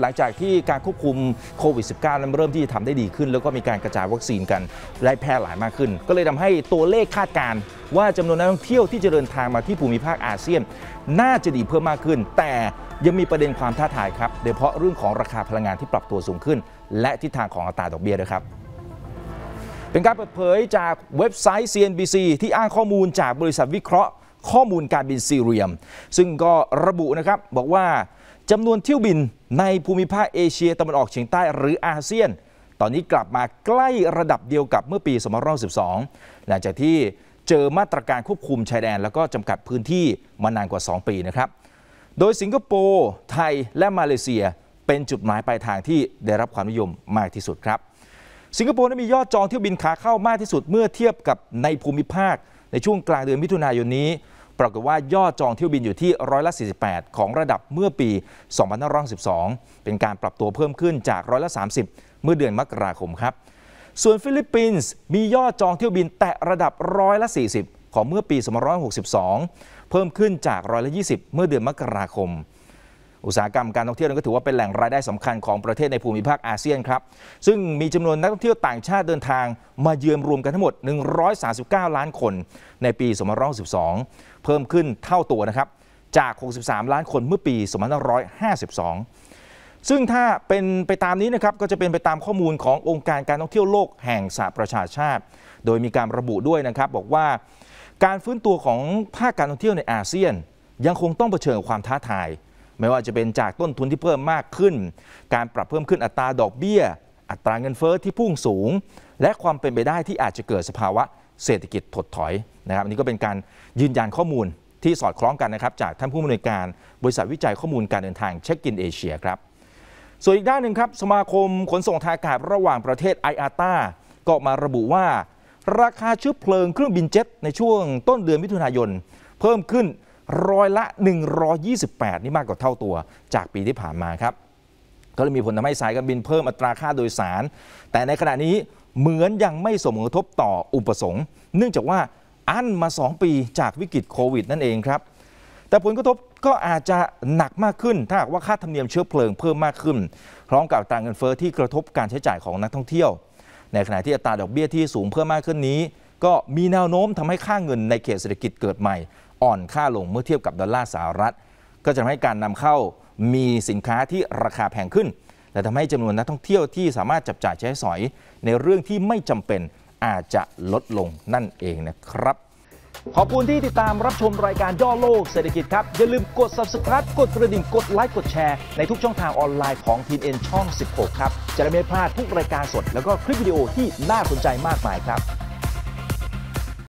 หลังจากที่การควบคุมโควิด -19 นั้นเริ่มที่จะทำได้ดีขึ้น แล้วก็มีการกระจายวัคซีนกันและแพร่หลายมากขึ้น ก็เลยทำให้ตัวเลขคาดการณ์ว่าจำนวนนักท่องเที่ยวที่จะเดินทางมาที่ภูมิภาคอาเซียน น่าจะดีเพิ่มมากขึ้น แต่ยังมีประเด็นความท้าทายครับโดยเฉพาะเรื่องของราคาพลังงานที่ปรับตัวสูงขึ้น และทิศทางของอัตราดอกเบี้ยด้วยครับเป็นการเปิดเผยจากเว็บไซต์ CNBC ที่อ้างข้อมูลจากบริษัทวิเคราะห์ ข้อมูลการบินซีเรียม ซึ่งก็ระบุนะครับบอกว่าจำนวนเที่ยวบินในภูมิภาคเอเชียตะวันออกเฉียงใต้หรืออาเซียน ตอนนี้กลับมาใกล้ระดับเดียวกับเมื่อปี 2512หลังจากที่เจอมาตรการควบคุมชายแดน แล้วก็จำกัดพื้นที่มานานกว่า 2 ปีนะครับ โดยสิงคโปร์ ไทยและมาเลเซียเป็นจุดหมายปลายทางที่ได้รับความนิยมมากที่สุดครับ สิงคโปร์ได้มียอดจองเที่ยวบินขาเข้ามากที่สุดเมื่อเทียบกับในภูมิภาคในช่วงกลางเดือนมิถุนายนนี้ปรากฏว่ายอดจองเที่ยวบินอยู่ที่ร้อยละ48ของระดับเมื่อปี2512 เป็นการปรับตัวเพิ่มขึ้นจากร้อยละ30 เมื่อเดือนมกราคมครับ ส่วนฟิลิปปินส์มียอดจองเที่ยวบินแตะระดับร้อยละ40 ของเมื่อปี2562 เพิ่มขึ้นจากร้อยละ20 เมื่อเดือนมกราคมอุตสาหกรรมการท่องเที่ยวนั้นก็ถือว่าเป็นแหล่งรายได้สำคัญของประเทศในภูมิภาคอาเซียนครับซึ่งมีจำนวนนักท่องเที่ยวต่างชาติเดินทางมาเยือนรวมกันทั้งหมด 139 ล้านคนในปี2512 เพิ่มขึ้นเท่าตัวนะครับจาก 63 ล้านคนเมื่อปี2552ซึ่งถ้าเป็นไปตามนี้นะครับก็จะเป็นไปตามข้อมูลขององค์การการท่องเที่ยวโลกแห่งสหประชาชาติ โดยมีการระบุด้วยนะครับบอกว่า การฟื้นตัวของภาคการท่องเที่ยวในอาเซียนยังคงต้องเผชิญความท้าทายไม่ว่าจะเป็นจากต้นทุนที่เพิ่มมากขึ้น การปรับเพิ่มขึ้นอัตราดอกเบี้ย อัตราเงินเฟอ้อที่พุ่งสูง และความเป็นไปได้ที่อาจจะเกิดสภาวะเศรษฐกิจถดถอยนะครับ อันนี้ก็เป็นการยืนยันข้อมูลที่สอดคล้องกันนะครับ จากท่านผู้อำนวยการบริษัทวิจัยข้อมูลการเดินทางเช็คกินเอเชียครับ ส่วนอีกด้านหนึ่งครับสมาคมขนส่งทางอากาศระหว่างประเทศไออาตาก็มาระบุว่า ราคาเชื้อเพลิงเครื่องบินเจ็ตในช่วงต้นเดือนมิถุนายนเพิ่มขึ้นร้อยละ 128 นี่มากกว่าเท่าตัวจากปีที่ผ่านมาครับก็เลยมีผลทำให้สายการบินเพิ่มอัตราค่าโดยสาร แต่ในขณะนี้เหมือนยังไม่ส่งผลกระทบต่ออุปสงค์ เนื่องจากว่าอั้นมา 2 ปีจากวิกฤตโควิดนั่นเองครับแต่ผลกระทบก็อาจจะหนักมากขึ้น ถ้าหากว่าค่าธรรมเนียมเชื้อเพลิงเพิ่มมากขึ้นพร้อมกับต่างเงินเฟอ้อที่กระทบการใช้จ่ายของนักท่องเที่ยว ในขณะที่อัตราดอกเบี้ยที่สูงเพิ่มมากขึ้นนี้ ก็มีแนวโน้มทำให้ค่าเงินในเขตเศรษฐกิจเกิดใหม่อ่อนค่าลงเมื่อเทียบกับดอลลาร์สหรัฐ ก็จะทำให้การนำเข้ามีสินค้าที่ราคาแพงขึ้น และทำให้จำนวนนักท่องเที่ยวที่สามารถจับจ่ายใช้สอย ในเรื่องที่ไม่จำเป็นอาจจะลดลงนั่นเองนะครับ ขอบคุณที่ติดตามรับชมรายการย่อโลกเศรษฐกิจครับ อย่าลืมกด subscribe กดกระดิ่งกดไลค์กดแชร์ในทุกช่องทางออนไลน์ของทีเอ็นช่อง 16ครับจะได้ไม่พลาดทุกรายการสดแล้วก็คลิปวิดีโอที่น่าสนใจมากมายครับ